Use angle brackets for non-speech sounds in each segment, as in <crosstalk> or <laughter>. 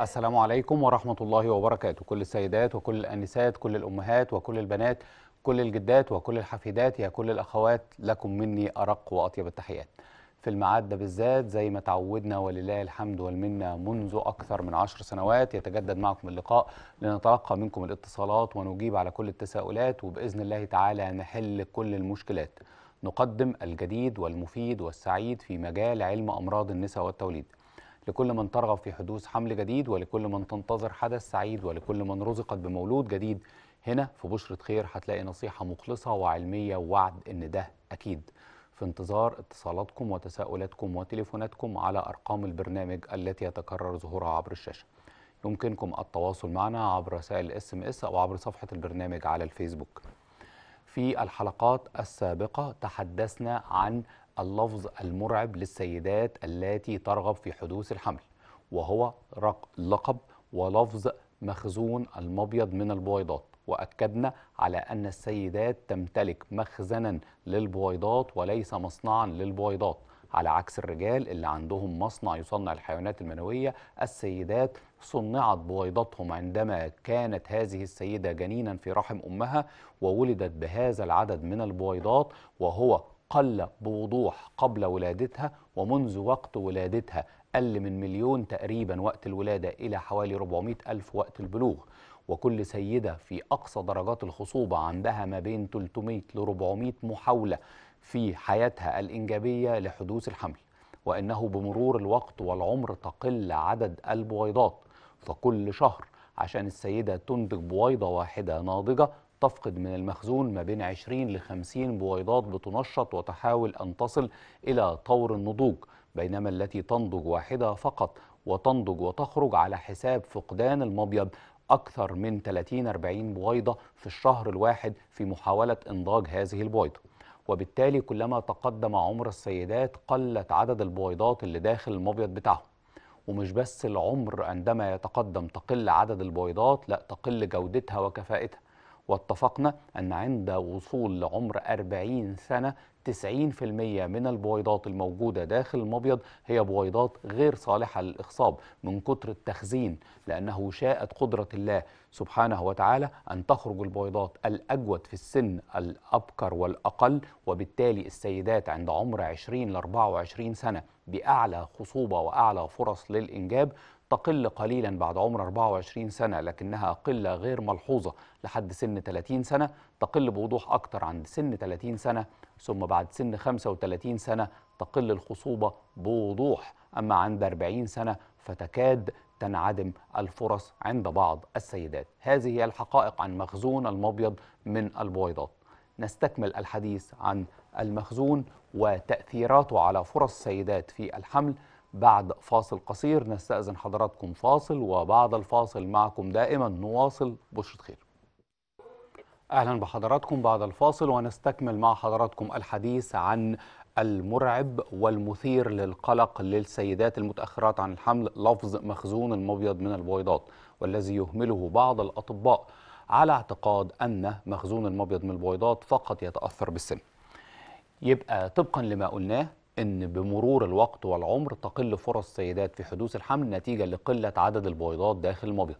السلام عليكم ورحمة الله وبركاته كل السيدات وكل الأنسات كل الأمهات وكل البنات كل الجدات وكل الحفيدات يا كل الأخوات لكم مني أرق وأطيب التحيات في المعدة بالذات زي ما تعودنا ولله الحمد والمنه منذ أكثر من عشر سنوات يتجدد معكم اللقاء لنتلقى منكم الاتصالات ونجيب على كل التساؤلات وبإذن الله تعالى نحل كل المشكلات نقدم الجديد والمفيد والسعيد في مجال علم أمراض النساء والتوليد لكل من ترغب في حدوث حمل جديد ولكل من تنتظر حدث سعيد ولكل من رزقت بمولود جديد هنا في بشرة خير هتلاقي نصيحة مخلصة وعلمية ووعد إن ده أكيد في انتظار اتصالاتكم وتساؤلاتكم وتليفوناتكم على أرقام البرنامج التي يتكرر ظهورها عبر الشاشة يمكنكم التواصل معنا عبر رسائل الاس ام اس او عبر صفحه البرنامج على الفيسبوك. في الحلقات السابقه تحدثنا عن اللفظ المرعب للسيدات التي ترغب في حدوث الحمل وهو لقب ولفظ مخزون المبيض من البويضات وأكدنا على أن السيدات تمتلك مخزنا للبويضات وليس مصنعا للبويضات على عكس الرجال اللي عندهم مصنع يصنع الحيوانات المنوية السيدات صنعت بويضتهم عندما كانت هذه السيدة جنينا في رحم أمها وولدت بهذا العدد من البويضات وهو قل بوضوح قبل ولادتها ومنذ وقت ولادتها قل من مليون تقريبا وقت الولادة إلى حوالي 400 ألف وقت البلوغ وكل سيدة في أقصى درجات الخصوبة عندها ما بين 300 ل 400 محاولة في حياتها الإنجابية لحدوث الحمل وأنه بمرور الوقت والعمر تقل عدد البويضات فكل شهر عشان السيدة تنتج بويضة واحدة ناضجة تفقد من المخزون ما بين 20 ل 50 بويضات بتنشط وتحاول أن تصل إلى طور النضوج بينما التي تنضج واحدة فقط وتنضج وتخرج على حساب فقدان المبيض أكثر من 30-40 بويضة في الشهر الواحد في محاولة إنضاج هذه البويضة وبالتالي كلما تقدم عمر السيدات قلت عدد البويضات اللي داخل المبيض بتاعهم ومش بس العمر عندما يتقدم تقل عدد البويضات لا تقل جودتها وكفاءتها واتفقنا أن عند وصول لعمر 40 سنة 90% من البويضات الموجودة داخل المبيض هي بويضات غير صالحة للإخصاب من كتر التخزين لأنه شاءت قدرة الله سبحانه وتعالى أن تخرج البويضات الأجود في السن الأبكر والأقل وبالتالي السيدات عند عمر 20 ل 24 سنة بأعلى خصوبة وأعلى فرص للإنجاب تقل قليلا بعد عمر 24 سنة لكنها قلة غير ملحوظة لحد سن 30 سنة تقل بوضوح أكثر عند سن 30 سنة ثم بعد سن 35 سنة تقل الخصوبة بوضوح أما عند 40 سنة فتكاد تنعدم الفرص عند بعض السيدات هذه هي الحقائق عن مخزون المبيض من البويضات نستكمل الحديث عن المخزون وتأثيراته على فرص السيدات في الحمل بعد فاصل قصير نستأذن حضراتكم فاصل وبعد الفاصل معكم دائما نواصل بشرة خير أهلا بحضراتكم بعد الفاصل ونستكمل مع حضراتكم الحديث عن المرعب والمثير للقلق للسيدات المتأخرات عن الحمل لفظ مخزون المبيض من البويضات والذي يهمله بعض الأطباء على اعتقاد أن مخزون المبيض من البويضات فقط يتأثر بالسن يبقى طبقا لما قلناه أن بمرور الوقت والعمر تقل فرص السيدات في حدوث الحمل نتيجة لقلة عدد البويضات داخل المبيض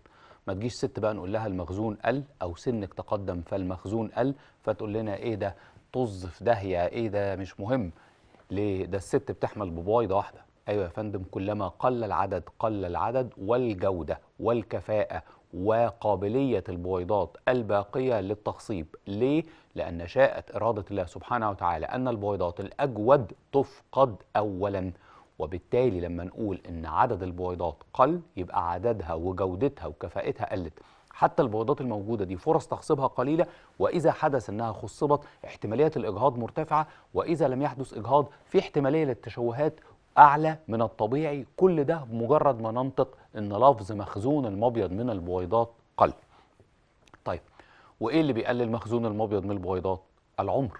ما تجيش ست بقى نقول لها المخزون قل أو سنك تقدم فالمخزون قل فتقول لنا إيه ده طز في داهية إيه ده مش مهم ليه ده الست بتحمل ببويضة واحدة أيوة يا فندم كلما قل العدد قل العدد والجودة والكفاءة وقابلية البويضات الباقية للتخصيب ليه؟ لأن شاءت إرادة الله سبحانه وتعالى أن البويضات الأجود تفقد أولا وبالتالي لما نقول إن عدد البويضات قل يبقى عددها وجودتها وكفائتها قلت حتى البويضات الموجودة دي فرص تخصيبها قليلة وإذا حدث أنها خصبت احتمالية الإجهاض مرتفعة وإذا لم يحدث إجهاض في احتمالية للتشوهات أعلى من الطبيعي كل ده بمجرد ما ننطق إن لفظ مخزون المبيض من البويضات قل طيب وايه اللي بيقلل مخزون المبيض من البويضات العمر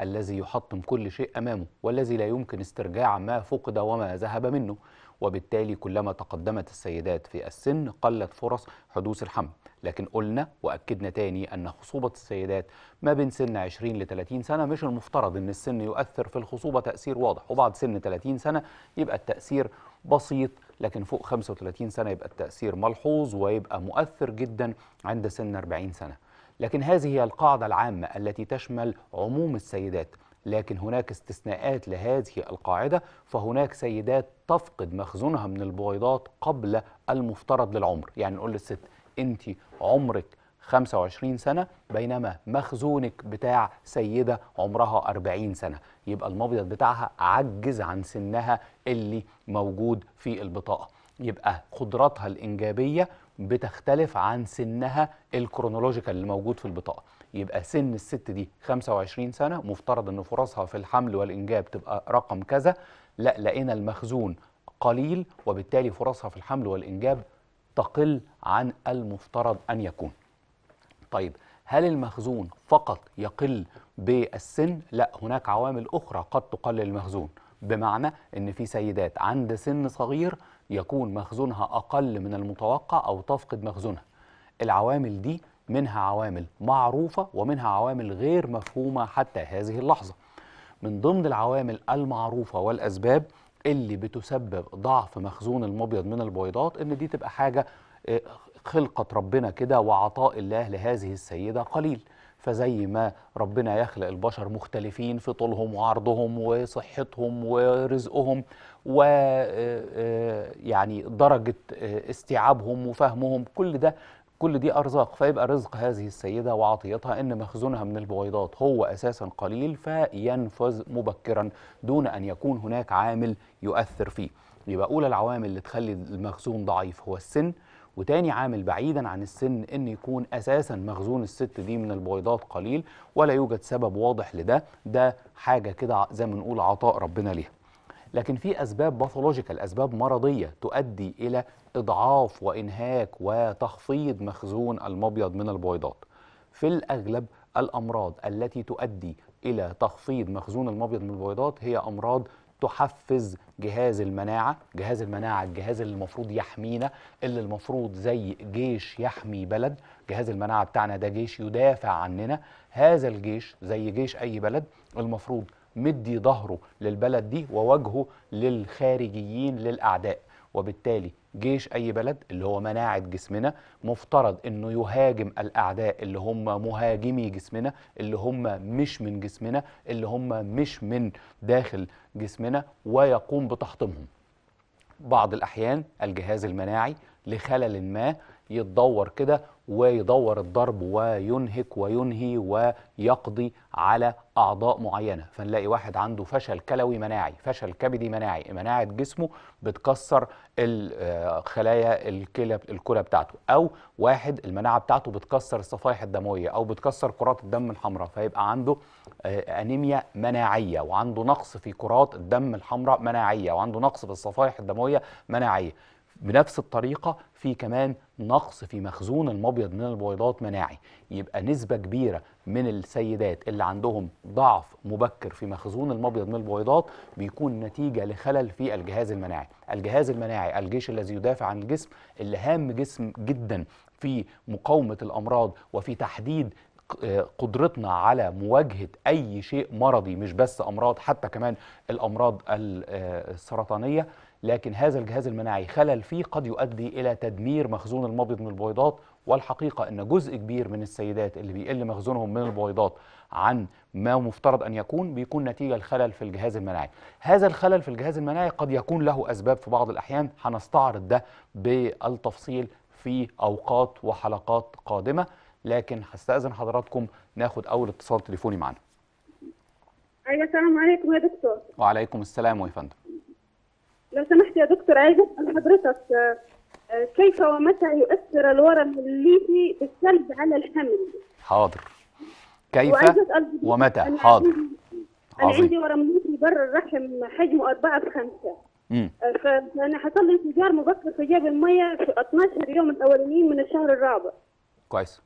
الذي يحطم كل شيء امامه والذي لا يمكن استرجاع ما فقد وما ذهب منه وبالتالي كلما تقدمت السيدات في السن قلت فرص حدوث الحمل لكن قلنا واكدنا تاني ان خصوبه السيدات ما بين سن 20 ل 30 سنه مش المفترض ان السن يؤثر في الخصوبه تاثير واضح وبعد سن 30 سنه يبقى التاثير بسيط لكن فوق 35 سنه يبقى التاثير ملحوظ ويبقى مؤثر جدا عند سن 40 سنه لكن هذه هي القاعدة العامة التي تشمل عموم السيدات لكن هناك استثناءات لهذه القاعدة فهناك سيدات تفقد مخزونها من البويضات قبل المفترض للعمر يعني نقول للست انت عمرك 25 سنة بينما مخزونك بتاع سيدة عمرها 40 سنة يبقى المبيض بتاعها عجز عن سنها اللي موجود في البطاقة يبقى قدراتها الإنجابية بتختلف عن سنها الكرونولوجيكال اللي موجود في البطاقه يبقى سن الست دي 25 سنه مفترض ان فرصها في الحمل والانجاب تبقى رقم كذا لا لقينا المخزون قليل وبالتالي فرصها في الحمل والانجاب تقل عن المفترض ان يكون طيب هل المخزون فقط يقل بالسن لا هناك عوامل اخرى قد تقلل المخزون بمعنى ان في سيدات عند سن صغير يكون مخزونها أقل من المتوقع أو تفقد مخزونها العوامل دي منها عوامل معروفة ومنها عوامل غير مفهومة حتى هذه اللحظة من ضمن العوامل المعروفة والأسباب اللي بتسبب ضعف مخزون المبيض من البويضات ان دي تبقى حاجة آه، خلقة ربنا كده وعطاء الله لهذه السيدة قليل فزي ما ربنا يخلق البشر مختلفين في طولهم وعرضهم وصحتهم ورزقهم ويعني آه، آه، درجة آه، استيعابهم وفهمهم كل ده كل دي أرزاق فيبقى رزق هذه السيدة وعطيتها إن مخزونها من البويضات هو أساسا قليل فينفذ مبكرا دون أن يكون هناك عامل يؤثر فيه يبقى أولى العوامل اللي تخلي المخزون ضعيف هو السن وتاني عامل بعيدا عن السن ان يكون اساسا مخزون الست دي من البويضات قليل ولا يوجد سبب واضح لده ده حاجه كده زي ما نقول عطاء ربنا ليها لكن في أسباب باثولوجيكال أسباب مرضية تؤدي إلى إضعاف وإنهاك وتخفيض مخزون المبيض من البويضات في الأغلب الأمراض التي تؤدي إلى تخفيض مخزون المبيض من البويضات هي أمراض تحفز جهاز المناعة جهاز المناعة الجهاز اللي المفروض يحمينا اللي المفروض زي جيش يحمي بلد جهاز المناعة بتاعنا ده جيش يدافع عننا هذا الجيش زي جيش أي بلد المفروض مدي ظهره للبلد دي ووجهه للخارجيين للأعداء وبالتالي جيش أي بلد اللي هو مناعة جسمنا مفترض أنه يهاجم الأعداء اللي هم مهاجمي جسمنا اللي هم مش من جسمنا اللي هم مش من داخل جسمنا ويقوم بتحطيمهم بعض الأحيان الجهاز المناعي لخلل ما يتدور كده ويدور الضرب وينهك وينهي ويقضي على أعضاء معينة فنلاقي واحد عنده فشل كلوي مناعي فشل كبدي مناعي مناعة جسمه بتكسر الخلايا آه، الكلى الكلى بتاعته أو واحد المناعة بتاعته بتكسر الصفائح الدموية أو بتكسر كرات الدم الحمراء فيبقى عنده آه، أنيميا مناعية وعنده نقص في كرات الدم الحمراء مناعية وعنده نقص في الصفائح الدموية مناعية بنفس الطريقة في كمان نقص في مخزون المبيض من البويضات مناعي يبقى نسبة كبيرة من السيدات اللي عندهم ضعف مبكر في مخزون المبيض من البويضات بيكون نتيجة لخلل في الجهاز المناعي الجهاز المناعي الجيش الذي يدافع عن الجسم اللي هام جسم جدا في مقاومة الأمراض وفي تحديد آه، قدرتنا على مواجهة أي شيء مرضي مش بس أمراض حتى كمان الأمراض آه، السرطانية لكن هذا الجهاز المناعي خلل فيه قد يؤدي إلى تدمير مخزون المبيض من البويضات والحقيقة أن جزء كبير من السيدات اللي بيقل مخزونهم من البويضات عن ما مفترض أن يكون بيكون نتيجة الخلل في الجهاز المناعي هذا الخلل في الجهاز المناعي قد يكون له أسباب في بعض الأحيان هنستعرض ده بالتفصيل في أوقات وحلقات قادمة لكن هستأذن حضراتكم ناخد أول اتصال تليفوني معنا أيوة السلام عليكم يا دكتور وعليكم السلام يا فندم لو سمحت يا دكتور عايزة أسأل حضرتك آه، آه، كيف ومتى يؤثر الورم الليفي بالسلب على الحمل؟ حاضر كيف ومتى؟ حاضر أنا عظيم. عندي ورم ليفي بر الرحم حجمه 4 بخمسة آه، فأنا حصل لي انفجار مبكر في جيب المية في 12 يوم الأولانيين من الشهر الرابع كويس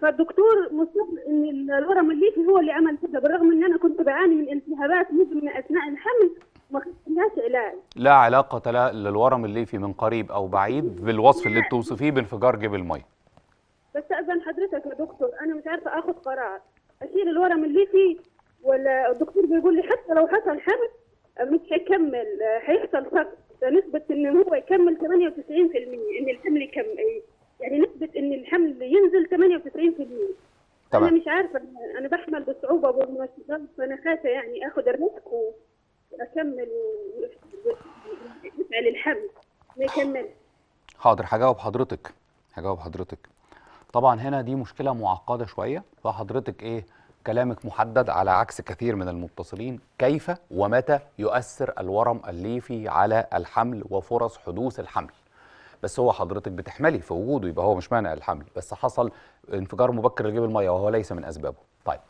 فالدكتور مصر ان الورم الليفي هو اللي عمل كده بالرغم ان انا كنت بعاني من التهابات مزمنه اثناء الحمل ما علاج لا علاقه لا للورم الليفي من قريب او بعيد بالوصف اللي بتوصفيه بانفجار جبل ميه بس اذن حضرتك يا دكتور انا مش عارفه اخد قرار اشيل الورم الليفي ولا الدكتور بيقول لي حتى لو حصل حمل مش هيكمل هيحصل فقد نسبة ان هو يكمل 98% ان الحمل يكمل يعني نسبة ان الحمل ينزل 98% تمام. انا مش عارفه انا بحمل بصعوبه بالمناسبات فانا خايفه يعني اخد الريسك اكمل ويفعل الحمل ما يكمل حاضر هجاوب حضرتك هجاوب حضرتك طبعا هنا دي مشكله معقده شويه فحضرتك ايه كلامك محدد على عكس كثير من المتصلين كيف ومتى يؤثر الورم الليفي على الحمل وفرص حدوث الحمل بس هو حضرتك بتحملي في وجوده يبقى هو مش مانع الحمل بس حصل انفجار مبكر لجيب الميه وهو ليس من اسبابه طيب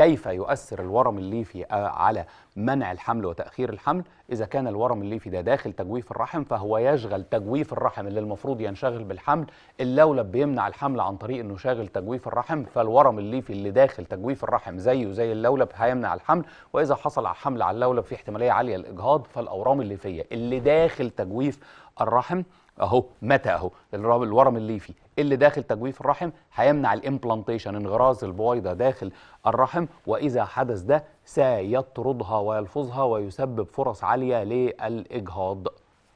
كيف يؤثر الورم الليفي آه، على منع الحمل وتأخير الحمل إذا كان الورم الليفي ده داخل تجويف الرحم فهو يشغل تجويف الرحم اللي المفروض ينشغل بالحمل اللولب بيمنع الحمل عن طريق إنه شاغل تجويف الرحم فالورم الليفي اللي داخل تجويف الرحم زيه زي اللولب هيمنع الحمل وإذا حصل على حمل على اللولب في احتمالية عالية للإجهاض فالأورام الليفية اللي داخل تجويف الرحم اهو متى اهو الورم الليفي اللي داخل تجويف الرحم هيمنع الامبلانتيشن انغراز البويضه داخل الرحم واذا حدث ده سيطردها ويلفظها ويسبب فرص عاليه للاجهاض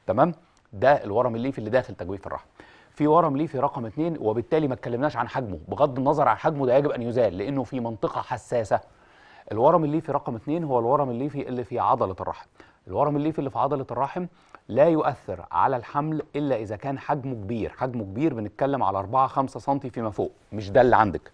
تمام ده الورم الليفي اللي داخل تجويف الرحم في ورم ليفي رقم اثنين وبالتالي ما اتكلمناش عن حجمه بغض النظر عن حجمه ده يجب ان يزال لانه في منطقه حساسه الورم الليفي رقم اثنين هو الورم الليفي اللي في عضله الرحم الورم الليفي اللي في عضله الرحم لا يؤثر على الحمل الا اذا كان حجمه كبير حجمه كبير بنتكلم على 4 5 سم فيما فوق مش ده اللي عندك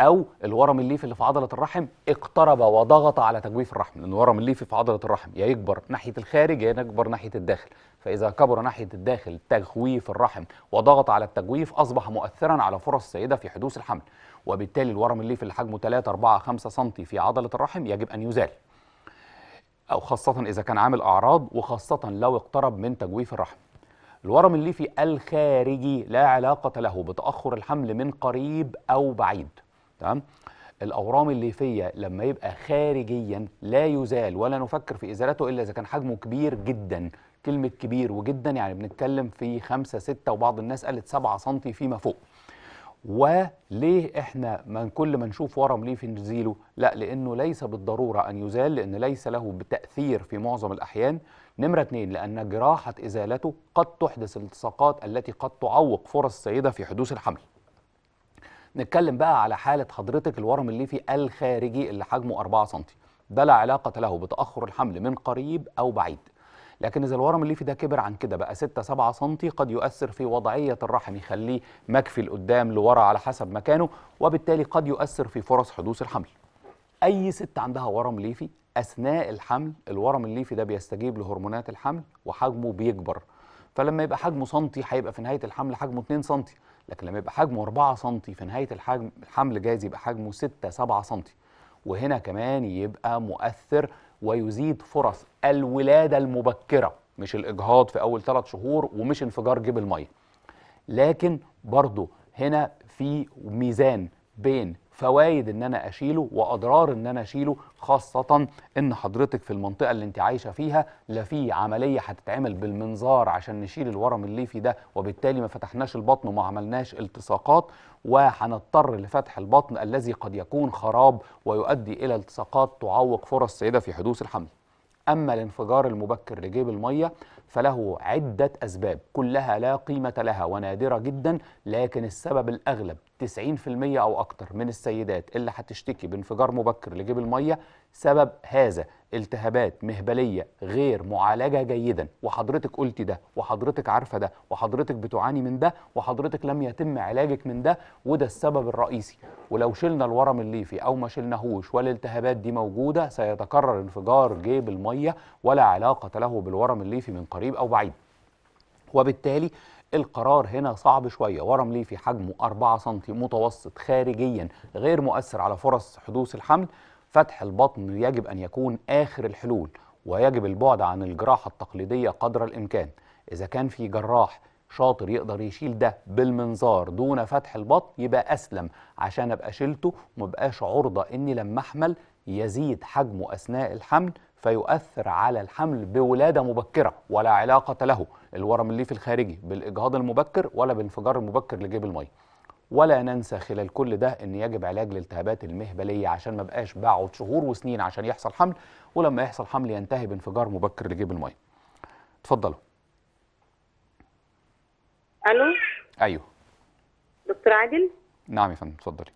او الورم الليف اللي في عضله الرحم اقترب وضغط على تجويف الرحم لان الورم الليف في عضله الرحم يا يكبر ناحيه الخارج يا يكبر ناحيه الداخل فاذا كبر ناحيه الداخل تجويف الرحم وضغط على التجويف اصبح مؤثرا على فرص السيده في حدوث الحمل وبالتالي الورم الليف اللي حجمه 3 4 5 سم في عضله الرحم يجب ان يزال أو خاصة إذا كان عامل أعراض وخاصة لو اقترب من تجويف الرحم الورم الليفي الخارجي لا علاقة له بتأخر الحمل من قريب أو بعيد تمام الأورام الليفية لما يبقى خارجيا لا يزال ولا نفكر في إزالته إلا إذا كان حجمه كبير جدا كلمة كبير وجدا يعني بنتكلم في 5 6 وبعض الناس قالت 7 سم فيما فوق وليه احنا من كل ما نشوف ورم ليه في نزيله لا لانه ليس بالضروره ان يزال لان ليس له بتاثير في معظم الاحيان نمره اثنين لان جراحه ازالته قد تحدث التصاقات التي قد تعوق فرص السيده في حدوث الحمل نتكلم بقى على حاله حضرتك الورم الليفي الخارجي اللي حجمه 4 سم ده لا علاقه له بتاخر الحمل من قريب او بعيد لكن اذا الورم الليفي ده كبر عن كده بقى 6 7 سم قد يؤثر في وضعيه الرحم يخليه مكفي لقدام لورا على حسب مكانه وبالتالي قد يؤثر في فرص حدوث الحمل اي ست عندها ورم ليفي اثناء الحمل الورم الليفي ده بيستجيب لهرمونات الحمل وحجمه بيكبر فلما يبقى حجمه سنتي هيبقى في نهايه الحمل حجمه 2 سنتي لكن لما يبقى حجمه 4 سم في نهايه الحجم الحمل جايز يبقى حجمه 6 7 سم وهنا كمان يبقى مؤثر ويزيد فرص الولادة المبكرة مش الإجهاض في أول ثلاث شهور ومش انفجار جيب المية لكن برضو هنا في ميزان بين فوائد ان انا اشيله واضرار ان انا اشيله خاصه ان حضرتك في المنطقه اللي انت عايشه فيها لا في عمليه هتتعمل بالمنظار عشان نشيل الورم الليفي ده وبالتالي ما فتحناش البطن وما عملناش التصاقات وهنضطر لفتح البطن الذي قد يكون خراب ويؤدي الى التصاقات تعوق فرص سيده في حدوث الحمل أما الانفجار المبكر لجيب المية فله عدة أسباب كلها لا قيمة لها ونادرة جدا لكن السبب الأغلب 90% أو أكتر من السيدات اللي هتشتكي بانفجار مبكر لجيب المية سبب هذا التهابات مهبليه غير معالجه جيدا وحضرتك قلتي ده وحضرتك عارفه ده وحضرتك بتعاني من ده وحضرتك لم يتم علاجك من ده وده السبب الرئيسي ولو شلنا الورم الليفي او ما شلناهوش والالتهابات دي موجوده سيتكرر انفجار جيب الميه ولا علاقه له بالورم الليفي من قريب او بعيد وبالتالي القرار هنا صعب شويه ورم ليفي حجمه 4 سم متوسط خارجيا غير مؤثر على فرص حدوث الحمل فتح البطن يجب أن يكون آخر الحلول ويجب البعد عن الجراحة التقليدية قدر الإمكان إذا كان في جراح شاطر يقدر يشيل ده بالمنظار دون فتح البطن يبقى أسلم عشان أبقى شلته ومبقاش عرضة إني لما أحمل يزيد حجمه أثناء الحمل فيؤثر على الحمل بولادة مبكرة ولا علاقة له الورم اللي في الخارجي بالإجهاض المبكر ولا بانفجار المبكر لجيب المية ولا ننسى خلال كل ده ان يجب علاج الالتهابات المهبليه عشان ما بقاش بقعد شهور وسنين عشان يحصل حمل ولما يحصل حمل ينتهي بانفجار مبكر لجيب الميه اتفضلوا الو ايوه دكتور عادل نعم يا فندم اتفضلي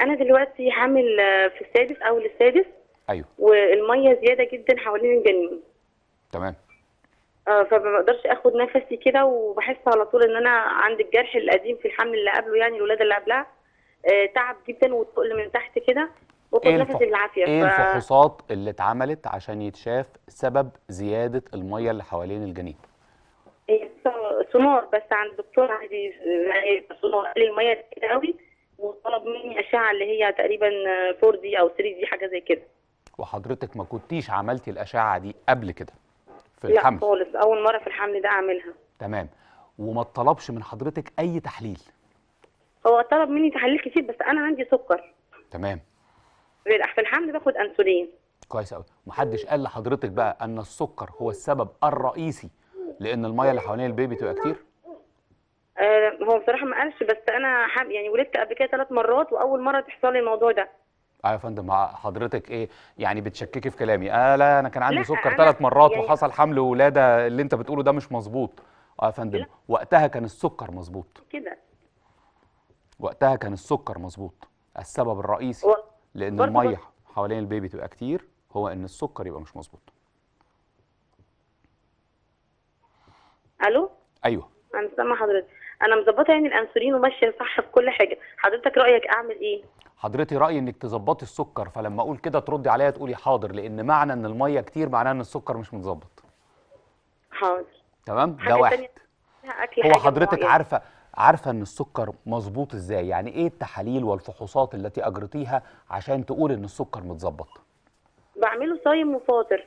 انا دلوقتي حامل في السادس اول السادس ايوه والميه زياده جدا حوالين الجنين تمام آه، فما بقدرش اخد نفسي كده وبحس على طول ان انا عند الجرح القديم في الحمل اللي قبله يعني الولاده اللي قبلها آه، تعب جدا وتقل من تحت كده وخد إيه نفسي بالعافيه ايه ف... الفحوصات اللي اتعملت عشان يتشاف سبب زياده الميه اللي حوالين الجنين؟ إيه سونار بس عند الدكتور عادي يعني سونار قال لي الميه كتير قوي وطلب مني اشعه اللي هي تقريبا 4 آه، دي او 3 دي حاجه زي كده وحضرتك ما كنتيش عملتي الاشعه دي قبل كده في لا الحمل لا خالص اول مره في الحمل ده اعملها تمام وما طلبش من حضرتك اي تحليل هو طلب مني تحليل كتير بس انا عندي سكر تمام في الحمل باخد انسولين كويس قوي محدش قال لحضرتك بقى ان السكر هو السبب الرئيسي لان الميه اللي حوالين البيبي تبقى كتير آه، هو بصراحه ما قالش بس انا حب يعني ولدت قبل كده ثلاث مرات واول مره تحصل لي الموضوع ده اه يا فندم حضرتك ايه يعني بتشككي في كلامي آه لا انا كان عندي سكر ثلاث مرات يعني وحصل حمل ولاده اللي انت بتقوله ده مش مظبوط اه يا فندم وقتها كان السكر مظبوط كده وقتها كان السكر مظبوط السبب الرئيسي لان الميه حوالين البيبي تبقى كتير هو ان السكر يبقى مش مظبوط الو ايوه انا سامع حضرتك انا مظبطه يعني الانسولين وماشيه صح في كل حاجه حضرتك رايك اعمل ايه حضرتي رايي انك تظبطي السكر فلما اقول كده تردي عليا تقولي حاضر لان معنى ان الميه كتير معناه ان السكر مش متظبط حاضر تمام ده واحد هو حضرتك معين. عارفه عارفه ان السكر مظبوط ازاي يعني ايه التحاليل والفحوصات التي اجرتيها عشان تقول ان السكر متظبط بعمله صايم وفاطر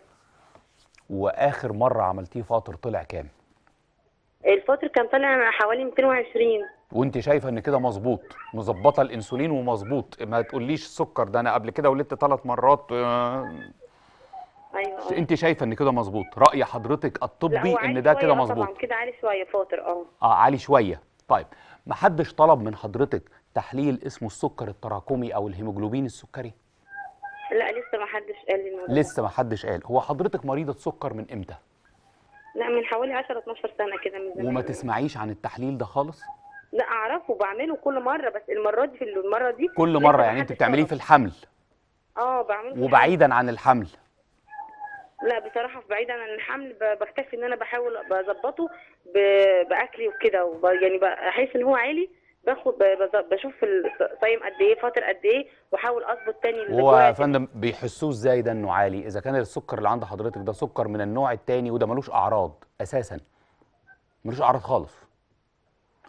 واخر مره عملتيه فاطر طلع كام الفاطر كان طالع حوالي 220 وانت شايفه ان كده مظبوط مظبطه الانسولين ومظبوط ما تقوليش السكر ده انا قبل كده ولدت ثلاث مرات آه. أيوة،, ايوه انت شايفه ان كده مظبوط راي حضرتك الطبي ان ده كده آه، مظبوط طبعا كده عالي شويه فاطر اه اه عالي شويه طيب ما حدش طلب من حضرتك تحليل اسمه السكر التراكمي او الهيموجلوبين السكري لا لسه ما حدش قال لي لسه ما حدش قال هو حضرتك مريضه سكر من امتى لا من حوالي 10 12 سنه كده من زمان وما تسمعيش عن التحليل ده خالص لا اعرفه بعمله كل مره بس المره دي في المره دي كل مره يعني انت بتعمليه في الحمل اه بعمله وبعيدا عن الحمل لا بصراحه في بعيدا عن الحمل بكتفي ان انا بحاول بظبطه باكلي وكده يعني بحس ان هو عالي باخد بشوف صايم قد ايه فاطر قد ايه واحاول اظبط تاني هو يا فندم بيحسوه ازاي ده انه عالي اذا كان السكر اللي عند حضرتك ده سكر من النوع الثاني وده ملوش اعراض اساسا ملوش اعراض خالص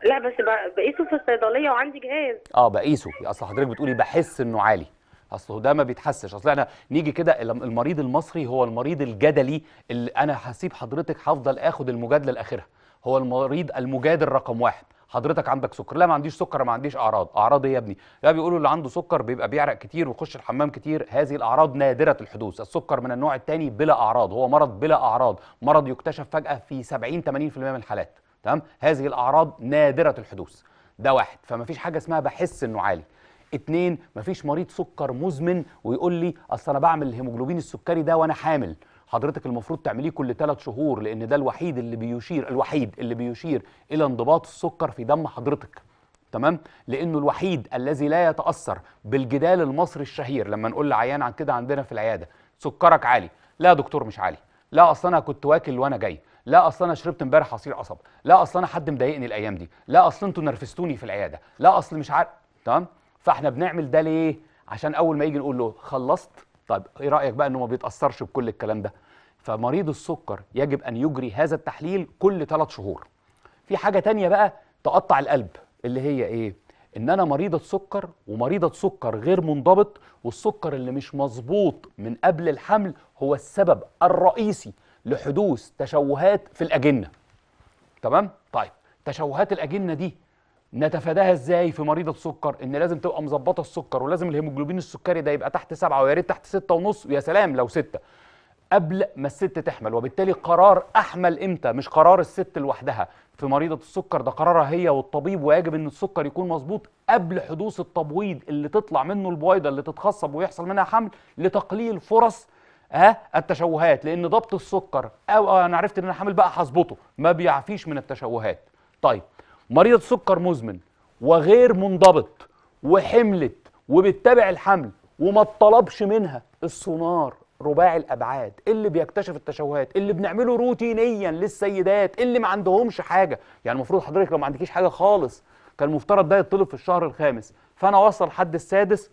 لا بس بقيسه في الصيدليه وعندي جهاز اه بقيسه اصل حضرتك بتقولي بحس انه عالي اصل ده ما بيتحسش اصل احنا نيجي كده المريض المصري هو المريض الجدلي اللي انا هسيب حضرتك هفضل اخد المجادله لاخرها هو المريض المجادل رقم واحد حضرتك عندك سكر لا ما عنديش سكر ما عنديش اعراض اعراض ايه يا ابني لا بيقولوا اللي عنده سكر بيبقى بيعرق كتير ويخش الحمام كتير هذه الاعراض نادره الحدوث السكر من النوع الثاني بلا اعراض هو مرض بلا اعراض مرض يكتشف فجاه في 70 80% من الحالات تمام هذه الاعراض نادره الحدوث ده واحد فما فيش حاجه اسمها بحس انه عالي اتنين مفيش مريض سكر مزمن ويقول لي اصل انا بعمل الهيموجلوبين السكري ده وانا حامل حضرتك المفروض تعمليه كل ثلاث شهور لان ده الوحيد اللي بيشير الوحيد اللي بيشير الى انضباط السكر في دم حضرتك تمام لانه الوحيد الذي لا يتاثر بالجدال المصري الشهير لما نقول لعيان عن كده عندنا في العياده سكرك عالي لا دكتور مش عالي لا اصل انا كنت واكل وانا جاي لا اصل انا شربت امبارح عصير قصب لا اصل انا حد مضايقني الايام دي لا اصل انتوا نرفزتوني في العياده لا اصل مش عارف تمام فاحنا بنعمل ده ليه عشان اول ما يجي نقول له خلصت طيب ايه رايك بقى انه ما بيتاثرش بكل الكلام ده فمريض السكر يجب ان يجري هذا التحليل كل ثلاث شهور في حاجه تانية بقى تقطع القلب اللي هي ايه ان انا مريضه سكر ومريضه سكر غير منضبط والسكر اللي مش مظبوط من قبل الحمل هو السبب الرئيسي لحدوث تشوهات في الأجنة تمام؟ طيب تشوهات الأجنة دي نتفاداها ازاي في مريضه السكر ان لازم تبقى مظبطه السكر ولازم الهيموجلوبين السكري ده يبقى تحت سبعة ويا ريت تحت ستة ونص ويا سلام لو ستة قبل ما الست تحمل وبالتالي قرار احمل امتى مش قرار الست لوحدها في مريضه السكر ده قرارها هي والطبيب ويجب ان السكر يكون مظبوط قبل حدوث التبويض اللي تطلع منه البويضه اللي تتخصب ويحصل منها حمل لتقليل فرص ها التشوهات لان ضبط السكر او آه، انا عرفت ان انا حامل بقى هظبطه ما بيعفيش من التشوهات طيب مريض سكر مزمن وغير منضبط وحملت وبتتابع الحمل وما طلبش منها السونار رباعي الابعاد اللي بيكتشف التشوهات اللي بنعمله روتينيا للسيدات اللي ما عندهمش حاجه يعني المفروض حضرتك لو ما عندكيش حاجه خالص كان المفترض ده يطلب في الشهر الخامس فانا اوصل لحد السادس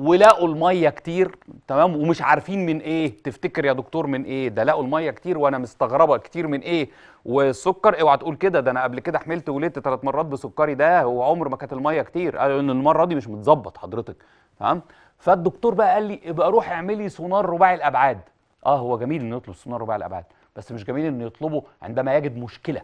ولقوا الميه كتير تمام ومش عارفين من ايه تفتكر يا دكتور من ايه ده لقوا الميه كتير وانا مستغربه كتير من ايه والسكر اوعى تقول كده ده انا قبل كده حملت ولدت ثلاث مرات بسكري ده وعمر ما كانت الميه كتير قالوا ان المره دي مش متظبط حضرتك تمام فالدكتور بقى قال لي ابقى روح اعملي سونار رباعي الابعاد اه هو جميل انه يطلب سونار رباعي الابعاد بس مش جميل انه يطلبه عندما يجد مشكله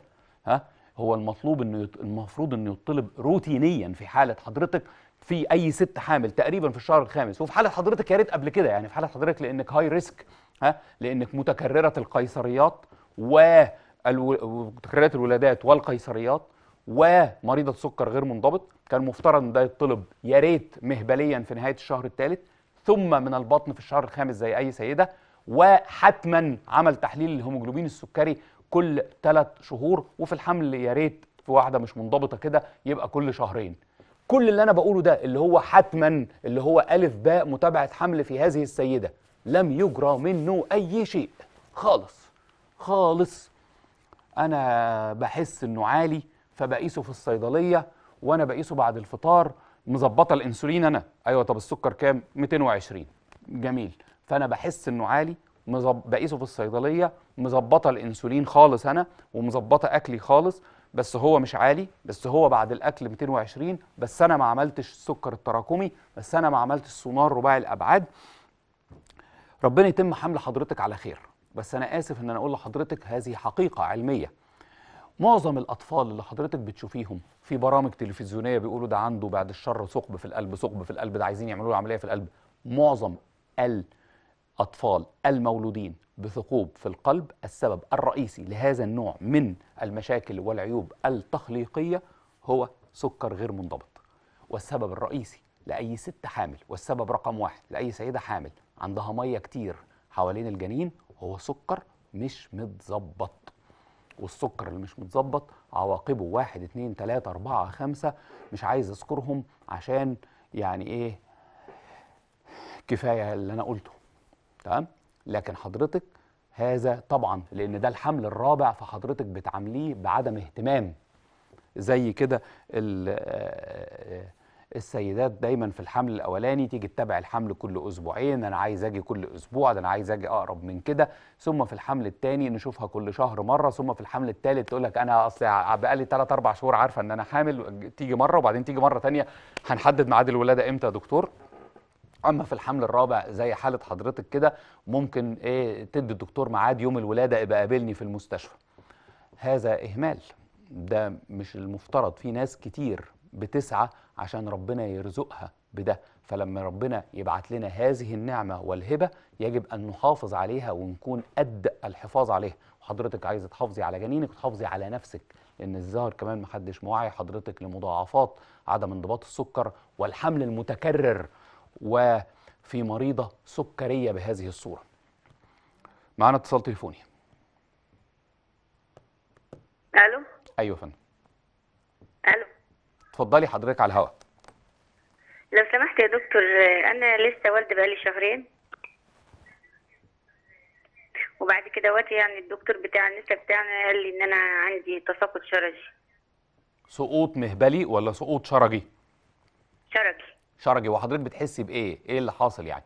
ها هو المطلوب انه يط... المفروض انه يطلب روتينيا في حاله حضرتك في اي ست حامل تقريبا في الشهر الخامس وفي حاله حضرتك يا ريت قبل كده يعني في حاله حضرتك لانك هاي ريسك ها لانك متكرره القيصريات و متكررات الولادات والقيصريات ومريضه سكر غير منضبط كان مفترض ان ده يطلب يا ريت مهبليا في نهايه الشهر الثالث ثم من البطن في الشهر الخامس زي اي سيده وحتما عمل تحليل الهيموجلوبين السكري كل ثلاث شهور وفي الحمل يا ريت في واحده مش منضبطه كده يبقى كل شهرين كل اللي انا بقوله ده اللي هو حتما اللي هو الف باء متابعه حمل في هذه السيده لم يجرى منه اي شيء خالص خالص انا بحس انه عالي فبقيسه في الصيدليه وانا بقيسه بعد الفطار مظبطه الانسولين انا ايوه طب السكر كام 220 جميل فانا بحس انه عالي مزب... بقيسه في الصيدليه مظبطه الانسولين خالص انا ومظبطه اكلي خالص بس هو مش عالي بس هو بعد الاكل 220 بس انا ما عملتش السكر التراكمي بس انا ما عملتش سونار رباعي الابعاد ربنا يتم حمل حضرتك على خير بس انا اسف ان انا اقول لحضرتك هذه حقيقه علميه معظم الاطفال اللي حضرتك بتشوفيهم في برامج تلفزيونيه بيقولوا ده عنده بعد الشر ثقب في القلب ثقب في القلب ده عايزين يعملوا له عمليه في القلب معظم الاطفال المولودين بثقوب في القلب السبب الرئيسي لهذا النوع من المشاكل والعيوب التخليقية هو سكر غير منضبط والسبب الرئيسي لأي ست حامل والسبب رقم واحد لأي سيدة حامل عندها مية كتير حوالين الجنين هو سكر مش متظبط والسكر اللي مش متظبط عواقبه واحد اتنين تلاتة أربعة خمسة مش عايز أذكرهم عشان يعني إيه كفاية اللي أنا قلته تمام لكن حضرتك هذا طبعا لان ده الحمل الرابع فحضرتك بتعامليه بعدم اهتمام زي كده آه، السيدات دايما في الحمل الاولاني تيجي تتابع الحمل كل اسبوعين انا عايز اجي كل اسبوع ده انا عايز اجي اقرب من كده ثم في الحمل الثاني نشوفها كل شهر مره ثم في الحمل الثالث تقول لك انا اصل بقى لي 3 4 شهور عارفه ان انا حامل تيجي مره وبعدين تيجي مره ثانيه هنحدد ميعاد الولاده امتى يا دكتور اما في الحمل الرابع زي حاله حضرتك كده ممكن ايه تدي الدكتور ميعاد يوم الولاده يبقى قابلني في المستشفى هذا اهمال ده مش المفترض في ناس كتير بتسعى عشان ربنا يرزقها بده فلما ربنا يبعت لنا هذه النعمه والهبه يجب ان نحافظ عليها ونكون قد الحفاظ عليها وحضرتك عايزه تحافظي على جنينك وتحافظي على نفسك لان الظاهر كمان محدش موعي حضرتك لمضاعفات عدم انضباط السكر والحمل المتكرر وفي مريضة سكرية بهذه الصورة معنا اتصال تليفوني الو ايوه فندم الو اتفضلي حضرتك على الهواء لو سمحت يا دكتور انا لسه والده بقالي شهرين وبعد كده وقت يعني الدكتور بتاع النساء بتاعنا قال لي ان انا عندي تساقط شرجي سقوط مهبلي ولا سقوط شرجي شرجي شرجي وحضرتك بتحسي بايه ايه اللي حاصل يعني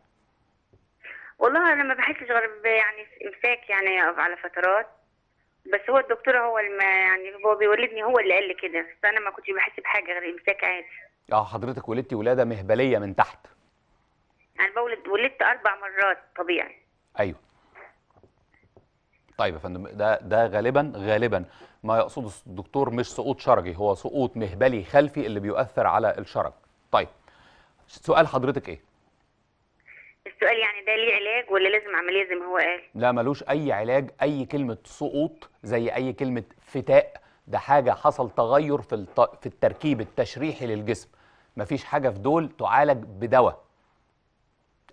والله انا ما بحسش غير يعني امساك يعني على فترات بس هو الدكتور هو اللي يعني هو بيولدني هو اللي قال لي كده فانا ما كنتش بحس بحاجه غير امساك عادي اه حضرتك ولدتي ولاده مهبليه من تحت يعني بولد ولدت اربع مرات طبيعي ايوه طيب يا فندم ده ده غالبا غالبا ما يقصده الدكتور مش سقوط شرجي هو سقوط مهبلي خلفي اللي بيؤثر على الشرج طيب سؤال حضرتك ايه السؤال يعني ده ليه علاج ولا لازم عمليه زي ما هو قال لا ملوش اي علاج اي كلمه سقوط زي اي كلمه فتاء ده حاجه حصل تغير في الت... في التركيب التشريحي للجسم مفيش حاجه في دول تعالج بدواء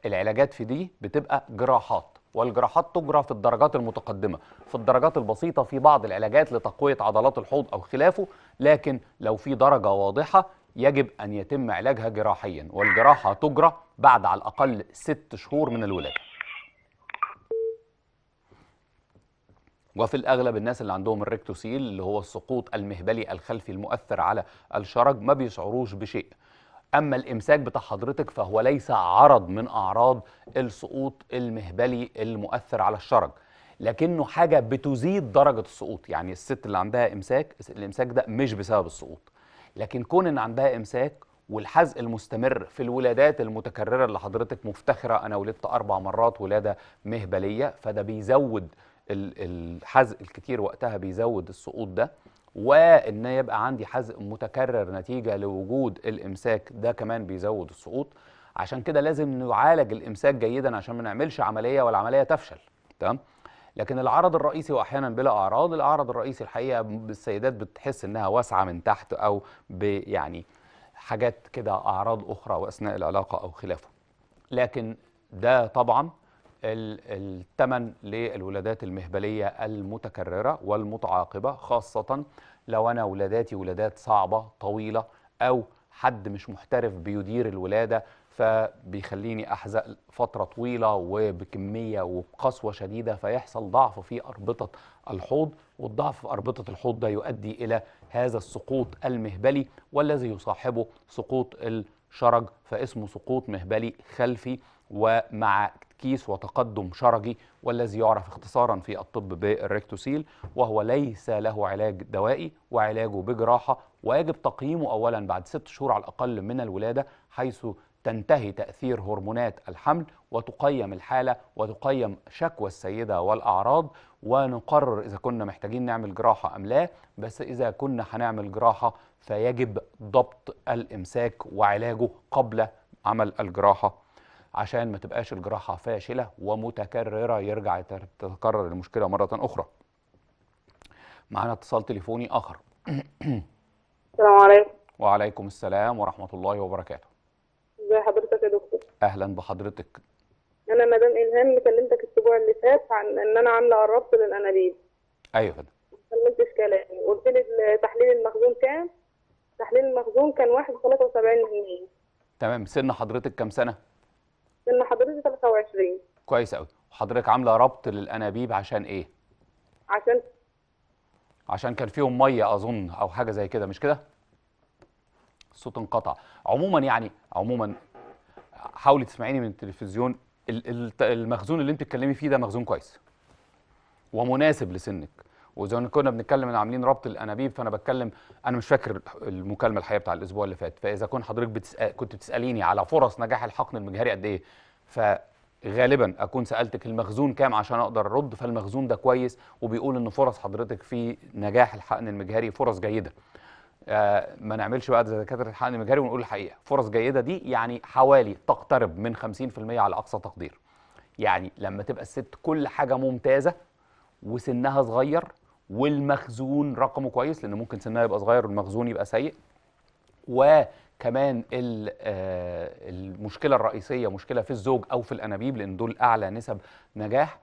العلاجات في دي بتبقى جراحات والجراحات تجرى في الدرجات المتقدمة في الدرجات البسيطة في بعض العلاجات لتقوية عضلات الحوض أو خلافه لكن لو في درجة واضحة يجب أن يتم علاجها جراحيا والجراحة تجرى بعد على الأقل ست شهور من الولادة وفي الأغلب الناس اللي عندهم الريكتوسيل اللي هو السقوط المهبلي الخلفي المؤثر على الشرج ما بيشعروش بشيء أما الإمساك بتاع حضرتك فهو ليس عرض من أعراض السقوط المهبلي المؤثر على الشرج لكنه حاجة بتزيد درجة السقوط يعني الست اللي عندها إمساك الإمساك ده مش بسبب السقوط لكن كون ان عندها امساك والحزق المستمر في الولادات المتكرره اللي حضرتك مفتخره انا ولدت اربع مرات ولاده مهبليه فده بيزود الحزق الكتير وقتها بيزود السقوط ده وان يبقى عندي حزق متكرر نتيجه لوجود الامساك ده كمان بيزود السقوط عشان كده لازم نعالج الامساك جيدا عشان ما نعملش عمليه والعمليه تفشل تمام لكن العرض الرئيسي واحيانا بلا اعراض العرض الرئيسي الحقيقه السيدات بتحس انها واسعه من تحت او يعني حاجات كده اعراض اخرى واثناء العلاقه او خلافه لكن ده طبعا الثمن للولادات المهبليه المتكرره والمتعاقبه خاصه لو انا ولاداتي ولادات صعبه طويله او حد مش محترف بيدير الولاده فبيخليني احزق فتره طويله وبكميه وبقسوه شديده فيحصل ضعف في اربطه الحوض والضعف في اربطه الحوض ده يؤدي الى هذا السقوط المهبلي والذي يصاحبه سقوط الشرج فاسمه سقوط مهبلي خلفي ومع كيس وتقدم شرجي والذي يعرف اختصارا في الطب بالريكتوسيل وهو ليس له علاج دوائي وعلاجه بجراحة ويجب تقييمه أولا بعد ست شهور على الأقل من الولادة حيث تنتهي تأثير هرمونات الحمل وتقيم الحالة وتقيم شكوى السيدة والأعراض ونقرر إذا كنا محتاجين نعمل جراحة أم لا بس إذا كنا هنعمل جراحة فيجب ضبط الإمساك وعلاجه قبل عمل الجراحة عشان ما تبقاش الجراحة فاشلة ومتكررة يرجع تتكرر المشكلة مرة أخرى معنا اتصال تليفوني آخر السلام عليكم وعليكم السلام ورحمة الله وبركاته اهلا بحضرتك انا مدام الهام كلمتك الاسبوع اللي فات عن ان انا عامله قربت للانابيب ايوه فندم ما كملتش كلامي قلت لي تحليل المخزون كام تحليل المخزون كان 173 جنيه تمام سن حضرتك كام سنه سن حضرتي 23 كويس قوي وحضرتك عامله ربط للانابيب عشان ايه عشان عشان كان فيهم ميه اظن او حاجه زي كده مش كده الصوت انقطع عموما يعني عموما حاولي تسمعيني من التلفزيون المخزون اللي انت بتتكلمي فيه ده مخزون كويس ومناسب لسنك وزي ما كنا بنتكلم عاملين ربط الانابيب فانا بتكلم انا مش فاكر المكالمه الحقيقيه بتاع الاسبوع اللي فات فاذا كنت حضرتك بتسأل كنت بتساليني على فرص نجاح الحقن المجهري قد ايه فغالبا اكون سالتك المخزون كام عشان اقدر ارد فالمخزون ده كويس وبيقول ان فرص حضرتك في نجاح الحقن المجهري فرص جيده آه، ما نعملش بقى زي دكاتره الحقن المجهري ونقول الحقيقه فرص جيده دي يعني حوالي تقترب من 50% على اقصى تقدير يعني لما تبقى الست كل حاجه ممتازه وسنها صغير والمخزون رقمه كويس لان ممكن سنها يبقى صغير والمخزون يبقى سيء وكمان آه، المشكله الرئيسيه مشكله في الزوج او في الانابيب لان دول اعلى نسب نجاح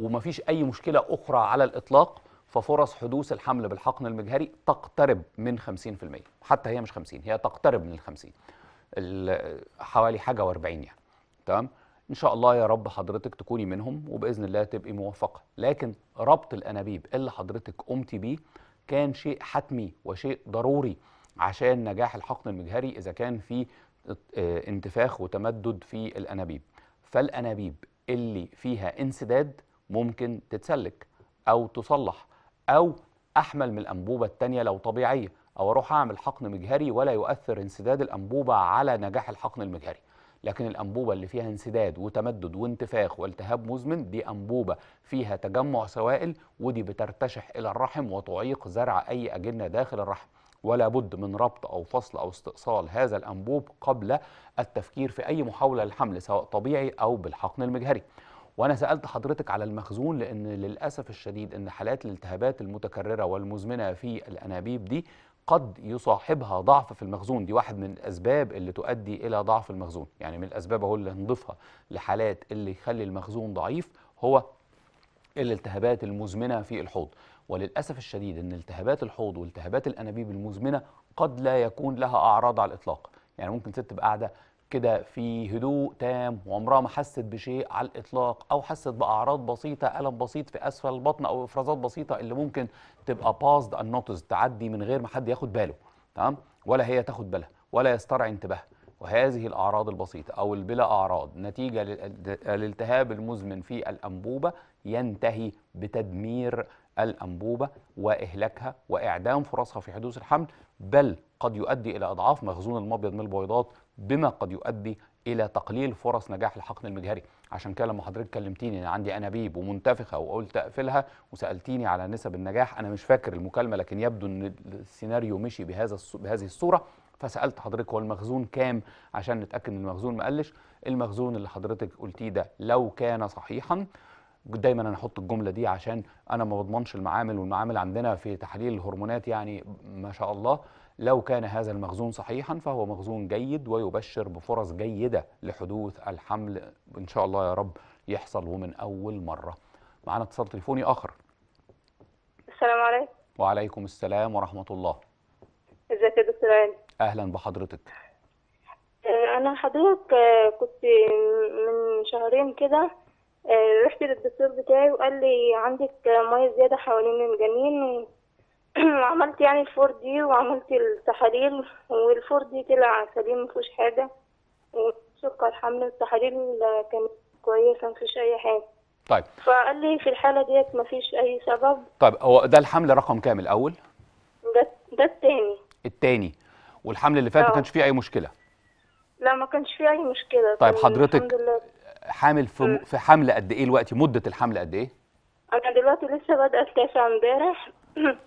ومفيش اي مشكله اخرى على الاطلاق ففرص حدوث الحمل بالحقن المجهري تقترب من 50% حتى هي مش 50 هي تقترب من ال 50 حوالي حاجه و40 يعني تمام ان شاء الله يا رب حضرتك تكوني منهم وباذن الله تبقي موفقه لكن ربط الانابيب اللي حضرتك قمتي بيه كان شيء حتمي وشيء ضروري عشان نجاح الحقن المجهري اذا كان في آه، انتفاخ وتمدد في الانابيب فالانابيب اللي فيها انسداد ممكن تتسلك او تصلح أو أحمل من الأنبوبة الثانية لو طبيعية أو أروح أعمل حقن مجهري ولا يؤثر انسداد الأنبوبة على نجاح الحقن المجهري لكن الأنبوبة اللي فيها انسداد وتمدد وانتفاخ والتهاب مزمن دي أنبوبة فيها تجمع سوائل ودي بترتشح إلى الرحم وتعيق زرع أي أجنة داخل الرحم ولا بد من ربط أو فصل أو استئصال هذا الأنبوب قبل التفكير في أي محاولة للحمل سواء طبيعي أو بالحقن المجهري وانا سالت حضرتك على المخزون لان للاسف الشديد ان حالات الالتهابات المتكرره والمزمنه في الانابيب دي قد يصاحبها ضعف في المخزون دي واحد من الاسباب اللي تؤدي الى ضعف المخزون يعني من الاسباب اهو اللي هنضيفها لحالات اللي يخلي المخزون ضعيف هو الالتهابات المزمنه في الحوض وللاسف الشديد ان التهابات الحوض والتهابات الانابيب المزمنه قد لا يكون لها اعراض على الاطلاق يعني ممكن ست تبقى قاعده كده في هدوء تام وعمرها ما حست بشيء على الاطلاق او حست باعراض بسيطه الم بسيط في اسفل البطن او افرازات بسيطه اللي ممكن تبقى باست unnoticed تعدي من غير ما حد ياخد باله تمام ولا هي تاخد بالها ولا يسترعي انتباهها وهذه الأعراض البسيطة أو البلا أعراض نتيجة للالتهاب المزمن في الأنبوبة ينتهي بتدمير الأنبوبة وإهلاكها وإعدام فرصها في حدوث الحمل بل قد يؤدي إلى أضعاف مخزون المبيض من البويضات بما قد يؤدي الى تقليل فرص نجاح الحقن المجهري عشان كده لما حضرتك كلمتيني ان عندي انابيب ومنتفخه وقلت اقفلها وسالتيني على نسب النجاح انا مش فاكر المكالمه لكن يبدو ان السيناريو مشي بهذا بهذه الصوره فسالت حضرتك هو المخزون كام عشان نتاكد ان المخزون ما قلش المخزون اللي حضرتك قلتيه ده لو كان صحيحا دايما انا احط الجمله دي عشان انا ما بضمنش المعامل والمعامل عندنا في تحليل الهرمونات يعني ما شاء الله لو كان هذا المخزون صحيحا فهو مخزون جيد ويبشر بفرص جيدة لحدوث الحمل إن شاء الله يا رب يحصل ومن أول مرة معنا اتصال تليفوني آخر السلام عليكم وعليكم السلام ورحمة الله ازيك يا دكتور علي أهلا بحضرتك آه، أنا حضرتك آه، كنت من شهرين كده آه، رحت للدكتور بتاعي وقال لي عندك مية زيادة حوالين الجنين <clears throat> عملت يعني الفور دي وعملت التحاليل والفور دي طلع سليم مفيش حاجة وسكر حمل التحاليل كانت كويسة مفيش أي حاجة طيب فقال لي في الحالة ديت مفيش أي سبب طيب هو ده الحمل رقم كام الأول؟ ده ده التاني التاني والحمل اللي فات ما آه. كانش فيه أي مشكلة لا ما كانش فيه أي مشكلة طيب حضرتك حامل في, م... آه. في حمل قد إيه دلوقتي؟ مدة الحمل قد إيه؟ أنا دلوقتي لسه بادئة التاسع امبارح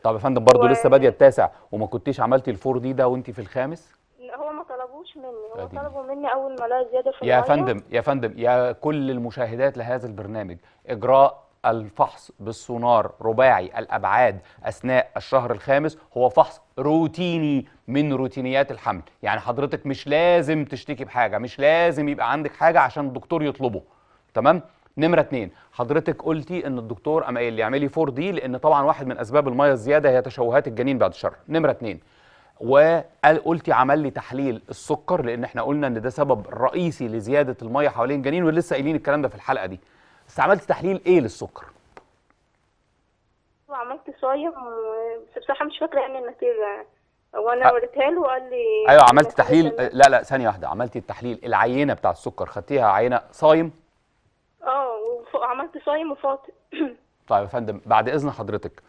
طب يا فندم برضه و... لسه باديه التاسع وما كنتيش عملتي الفور دي ده وانت في الخامس هو ما طلبوش مني هو طلبوا مني اول ما لا زياده في يا فندم يا فندم يا كل المشاهدات لهذا البرنامج اجراء الفحص بالسونار رباعي الابعاد اثناء الشهر الخامس هو فحص روتيني من روتينيات الحمل يعني حضرتك مش لازم تشتكي بحاجه مش لازم يبقى عندك حاجه عشان الدكتور يطلبه تمام نمره اتنين حضرتك قلتي ان الدكتور قام قايل لي اعملي 4 دي لان طبعا واحد من اسباب الميه الزياده هي تشوهات الجنين بعد الشر نمره اتنين وقلتي عمل لي تحليل السكر لان احنا قلنا ان ده سبب رئيسي لزياده الميه حوالين الجنين ولسه قايلين الكلام ده في الحلقه دي بس عملت تحليل ايه للسكر عملت صايم بس بصراحه مش فاكره يعني النتيجه وانا وريتها له وقال لي ايوه عملت تحليل لا لا ثانيه واحده عملتي التحليل العينه بتاع السكر خدتيها عينه صايم اه وعملت صايم وفاطر <clears throat> طيب يا فندم بعد اذن حضرتك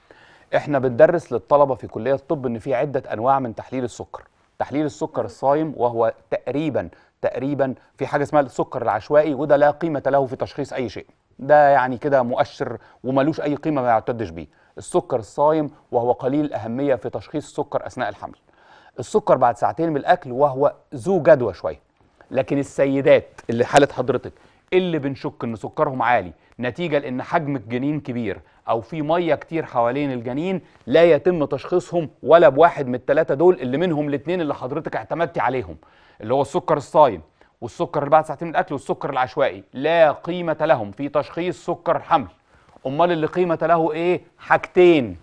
احنا بندرس للطلبه في كليه الطب ان في عده انواع من تحليل السكر تحليل السكر الصايم وهو تقريبا تقريبا في حاجه اسمها السكر العشوائي وده لا قيمه له في تشخيص اي شيء ده يعني كده مؤشر وملوش اي قيمه ما يعتدش بيه السكر الصايم وهو قليل الاهميه في تشخيص السكر اثناء الحمل السكر بعد ساعتين من الاكل وهو ذو جدوى شويه لكن السيدات اللي حاله حضرتك اللي بنشك ان سكرهم عالي نتيجه لان حجم الجنين كبير او في ميه كتير حوالين الجنين لا يتم تشخيصهم ولا بواحد من الثلاثه دول اللي منهم الاثنين اللي حضرتك اعتمدتي عليهم اللي هو السكر الصايم والسكر اللي بعد ساعتين من الاكل والسكر العشوائي لا قيمه لهم في تشخيص سكر الحمل امال اللي قيمه له ايه حاجتين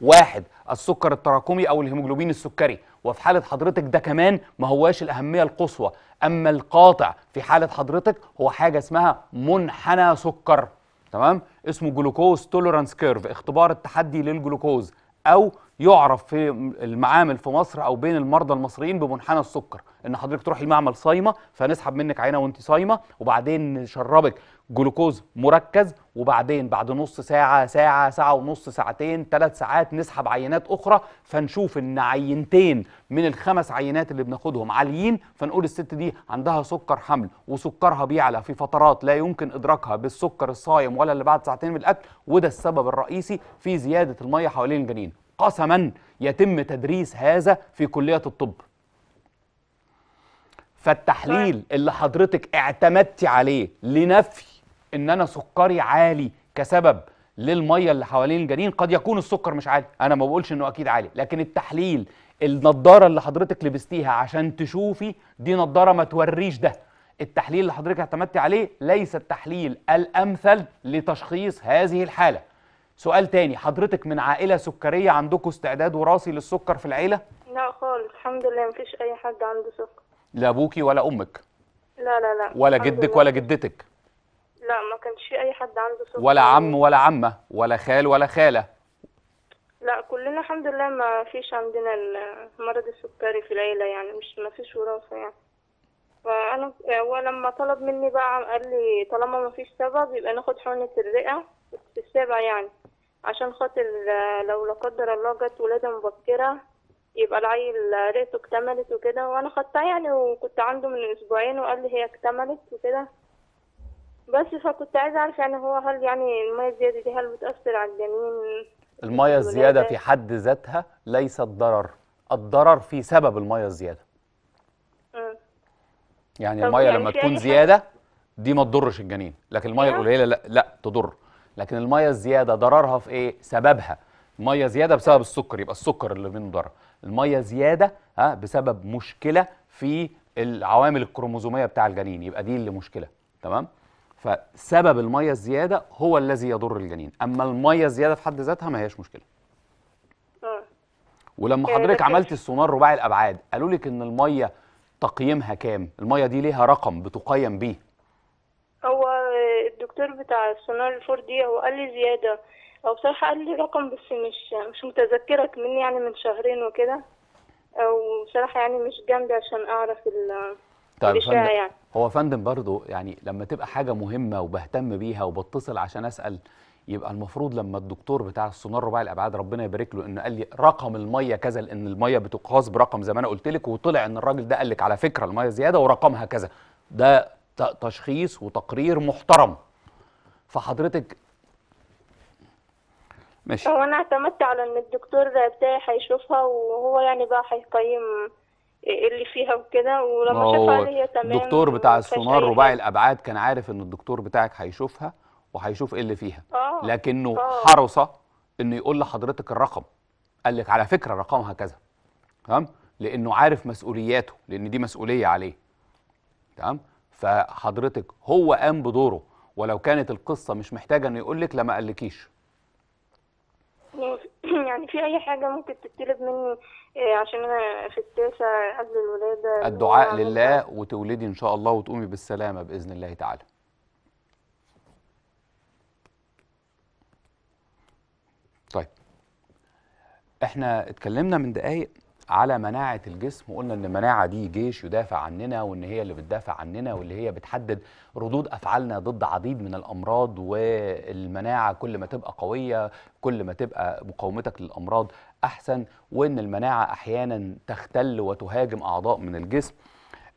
واحد السكر التراكمي او الهيموجلوبين السكري وفي حاله حضرتك ده كمان ما هواش الاهميه القصوى اما القاطع في حاله حضرتك هو حاجه اسمها منحنى سكر تمام اسمه جلوكوز تولرانس كيرف اختبار التحدي للجلوكوز او يعرف في المعامل في مصر او بين المرضى المصريين بمنحنى السكر ان حضرتك تروح المعمل صايمه فنسحب منك عينه وانت صايمه وبعدين نشربك جلوكوز مركز وبعدين بعد نص ساعة ساعة ساعة ونص ساعتين ثلاث ساعات نسحب عينات أخرى فنشوف إن عينتين من الخمس عينات اللي بناخدهم عاليين فنقول الست دي عندها سكر حمل وسكرها بيعلى في فترات لا يمكن إدراكها بالسكر الصايم ولا اللي بعد ساعتين من الأكل وده السبب الرئيسي في زيادة المية حوالين الجنين قسما يتم تدريس هذا في كلية الطب فالتحليل طيب. اللي حضرتك اعتمدتي عليه لنفي ان انا سكري عالي كسبب للميه اللي حوالين الجنين قد يكون السكر مش عالي انا ما بقولش انه اكيد عالي لكن التحليل النضاره اللي حضرتك لبستيها عشان تشوفي دي نضاره ما توريش ده التحليل اللي حضرتك اعتمدتي عليه ليس التحليل الامثل لتشخيص هذه الحاله سؤال تاني حضرتك من عائله سكريه عندكم استعداد وراثي للسكر في العيله لا خالص الحمد لله مفيش اي حد عنده سكر لا ابوكي ولا امك لا لا لا ولا جدك لله. ولا جدتك لا ما كانش في اي حد عنده سكر ولا عم ولا عمه ولا خال ولا خاله لا كلنا الحمد لله ما فيش عندنا المرض السكري في العيله يعني مش ما فيش وراثه يعني فانا هو لما طلب مني بقى قال لي طالما ما فيش سبب يبقى ناخد حقنه الرئه في السابع يعني عشان خاطر لو لا قدر الله جت ولاده مبكره يبقى العيل رئته اكتملت وكده وانا خدتها يعني وكنت عنده من اسبوعين وقال لي هي اكتملت وكده بس فكنت عايزه اعرف يعني هو هل يعني الميه الزياده دي هل بتاثر على الجنين الميه الزياده في حد ذاتها ليست ضرر الضرر في سبب الميه الزياده يعني الميه يعني لما تكون زياده دي ما تضرش الجنين لكن الميه القليله أيوه. لا لا تضر لكن الميه الزياده ضررها في ايه سببها الميه زياده بسبب السكر يبقى السكر اللي منه ضرر الميه زياده ها بسبب مشكله في العوامل الكروموزوميه بتاع الجنين يبقى دي اللي مشكله تمام فسبب الميه الزياده هو الذي يضر الجنين اما الميه الزياده في حد ذاتها ما هياش مشكله اه. ولما حضرتك عملت السونار رباعي الابعاد قالوا لك ان الميه تقييمها كام الميه دي ليها رقم بتقيم بيه هو الدكتور بتاع السونار الفور دي هو قال لي زياده او بصراحه قال لي رقم بس مش مش متذكره كمان يعني من شهرين وكده وبصراحه يعني مش جنبي عشان اعرف ال طيب فندم يعني. هو فندم برضو يعني لما تبقى حاجه مهمه وبهتم بيها وبتصل عشان اسال يبقى المفروض لما الدكتور بتاع السونار رباعي الابعاد ربنا يبارك له انه قال لي رقم الميه كذا لان الميه بتقاس برقم زي ما انا قلت لك وطلع ان الراجل ده قال لك على فكره الميه زياده ورقمها كذا ده تشخيص وتقرير محترم فحضرتك ماشي هو انا اعتمدت على ان الدكتور بتاعي هيشوفها وهو يعني بقى هيقيم اللي فيها وكده ولما شافها هي تمام الدكتور بتاع السونار رباعي الابعاد كان عارف ان الدكتور بتاعك هيشوفها وهيشوف ايه اللي فيها أوه. لكنه آه. حرص انه يقول لحضرتك الرقم قال لك على فكره رقمها كذا تمام لانه عارف مسؤولياته لان دي مسؤوليه عليه تمام فحضرتك هو قام بدوره ولو كانت القصه مش محتاجه انه يقول لك لما قالكيش <clears throat> يعني في اي حاجه ممكن تتطلب مني آه، عشان انا في التاسع قبل الولاده الدعاء لله وتولدي ان شاء الله وتقومي بالسلامه باذن الله تعالى طيب احنا اتكلمنا من دقايق على مناعه الجسم وقلنا ان المناعه دي جيش يدافع عننا وان هي اللي بتدافع عننا واللي هي بتحدد ردود افعالنا ضد عديد من الامراض والمناعه كل ما تبقى قويه كل ما تبقى مقاومتك للامراض احسن وان المناعه احيانا تختل وتهاجم اعضاء من الجسم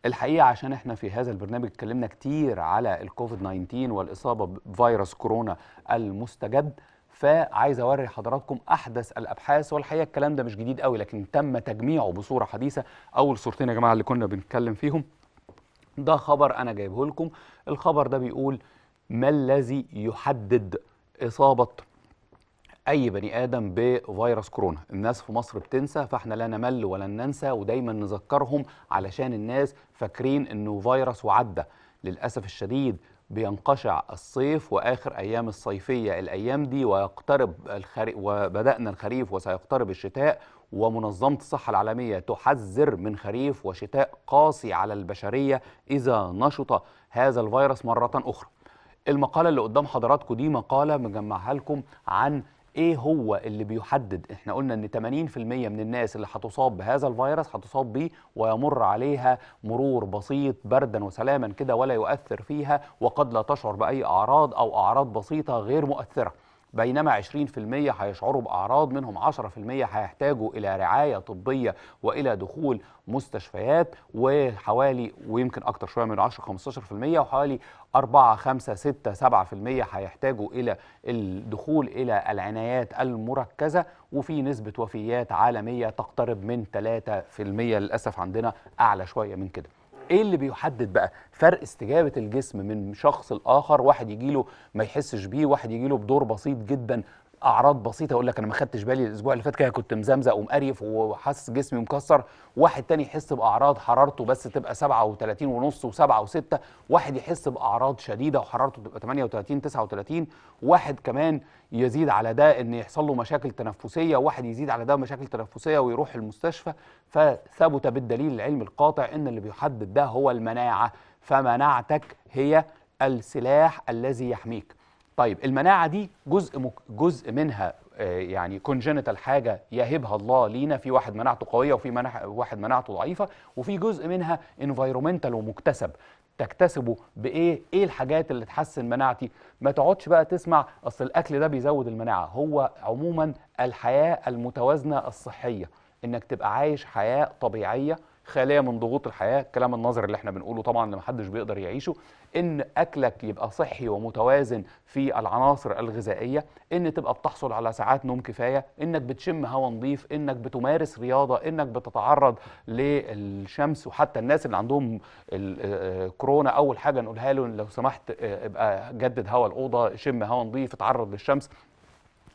الحقيقه عشان احنا في هذا البرنامج اتكلمنا كتير على الكوفيد 19 والاصابه بفيروس كورونا المستجد فعايز اوري حضراتكم احدث الابحاث والحقيقه الكلام ده مش جديد قوي لكن تم تجميعه بصوره حديثه اول صورتين يا جماعه اللي كنا بنتكلم فيهم ده خبر انا جايبه لكم الخبر ده بيقول ما الذي يحدد اصابه اي بني ادم بفيروس كورونا الناس في مصر بتنسى فاحنا لا نمل ولا ننسى ودايما نذكرهم علشان الناس فاكرين انه فيروس وعدى للاسف الشديد بينقشع الصيف واخر ايام الصيفيه الايام دي ويقترب الخريف وبدانا الخريف وسيقترب الشتاء ومنظمه الصحه العالميه تحذر من خريف وشتاء قاسي على البشريه اذا نشط هذا الفيروس مره اخرى. المقاله اللي قدام حضراتكم دي مقاله مجمعها لكم عن ايه هو اللي بيحدد احنا قلنا ان 80% من الناس اللي هتصاب بهذا الفيروس هتصاب بيه ويمر عليها مرور بسيط بردا وسلاما كده ولا يؤثر فيها وقد لا تشعر باي اعراض او اعراض بسيطه غير مؤثره بينما 20% هيشعروا بأعراض منهم 10% هيحتاجوا إلى رعاية طبية وإلى دخول مستشفيات وحوالي ويمكن أكتر شوية من 10 15% وحوالي 4 5 6 7% هيحتاجوا إلى الدخول إلى العنايات المركزة وفي نسبة وفيات عالمية تقترب من 3% للأسف عندنا أعلى شوية من كده ايه اللي بيحدد بقى فرق استجابه الجسم من شخص لاخر واحد يجيله ما يحسش بيه واحد يجيله بدور بسيط جدا اعراض بسيطه يقول لك انا ما خدتش بالي الاسبوع اللي فات كده كنت مزمزق ومقريف وحاسس جسمي مكسر واحد تاني يحس باعراض حرارته بس تبقى 37 ونص و7 و6 واحد يحس باعراض شديده وحرارته تبقى 38 39 واحد كمان يزيد على ده ان يحصل له مشاكل تنفسيه واحد يزيد على ده مشاكل تنفسيه ويروح المستشفى فثبت بالدليل العلمي القاطع ان اللي بيحدد ده هو المناعه فمناعتك هي السلاح الذي يحميك طيب المناعه دي جزء مك... جزء منها آه، يعني كونجنتال حاجه يهبها الله لينا في واحد مناعته قويه وفي منح واحد مناعته ضعيفه وفي جزء منها انفايرومنتال ومكتسب تكتسبه بايه ايه الحاجات اللي تحسن مناعتي ما تقعدش بقى تسمع اصل الاكل ده بيزود المناعه هو عموما الحياه المتوازنه الصحيه انك تبقى عايش حياه طبيعيه خاليه من ضغوط الحياه الكلام النظري اللي احنا بنقوله طبعا اللي محدش بيقدر يعيشه ان اكلك يبقى صحي ومتوازن في العناصر الغذائيه ان تبقى بتحصل على ساعات نوم كفايه انك بتشم هواء نظيف انك بتمارس رياضه انك بتتعرض للشمس وحتى الناس اللي عندهم آه، كورونا اول حاجه نقولها له لو سمحت آه، ابقى جدد هواء الاوضه شم هواء نظيف اتعرض للشمس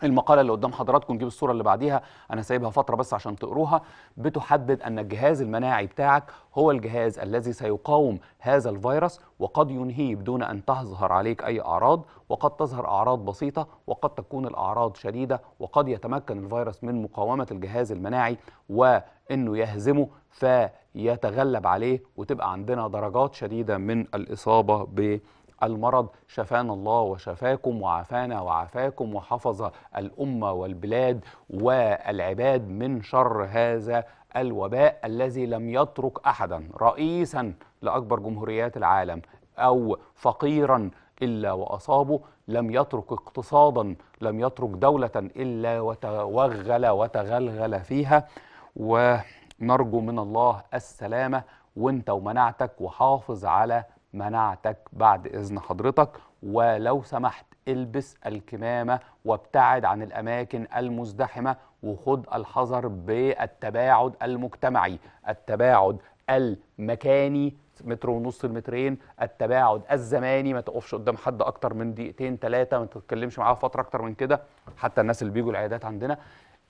المقالة اللي قدام حضراتكم نجيب الصورة اللي بعديها أنا سايبها فترة بس عشان تقروها بتحدد أن الجهاز المناعي بتاعك هو الجهاز الذي سيقاوم هذا الفيروس وقد ينهيه بدون أن تظهر عليك أي أعراض وقد تظهر أعراض بسيطة وقد تكون الأعراض شديدة وقد يتمكن الفيروس من مقاومة الجهاز المناعي وأنه يهزمه فيتغلب عليه وتبقى عندنا درجات شديدة من الإصابة ب المرض شفانا الله وشفاكم وعافانا وعافاكم وحفظ الأمة والبلاد والعباد من شر هذا الوباء الذي لم يترك أحدا رئيسا لأكبر جمهوريات العالم أو فقيرا إلا وأصابه لم يترك اقتصادا لم يترك دولة إلا وتوغل وتغلغل فيها ونرجو من الله السلامة وانت ومناعتك وحافظ على مناعتك بعد إذن حضرتك ولو سمحت البس الكمامة وابتعد عن الأماكن المزدحمة وخد الحذر بالتباعد المجتمعي التباعد المكاني متر ونص المترين التباعد الزماني ما تقفش قدام حد اكتر من دقيقتين ثلاثه ما تتكلمش معاه فتره اكتر من كده حتى الناس اللي بيجوا العيادات عندنا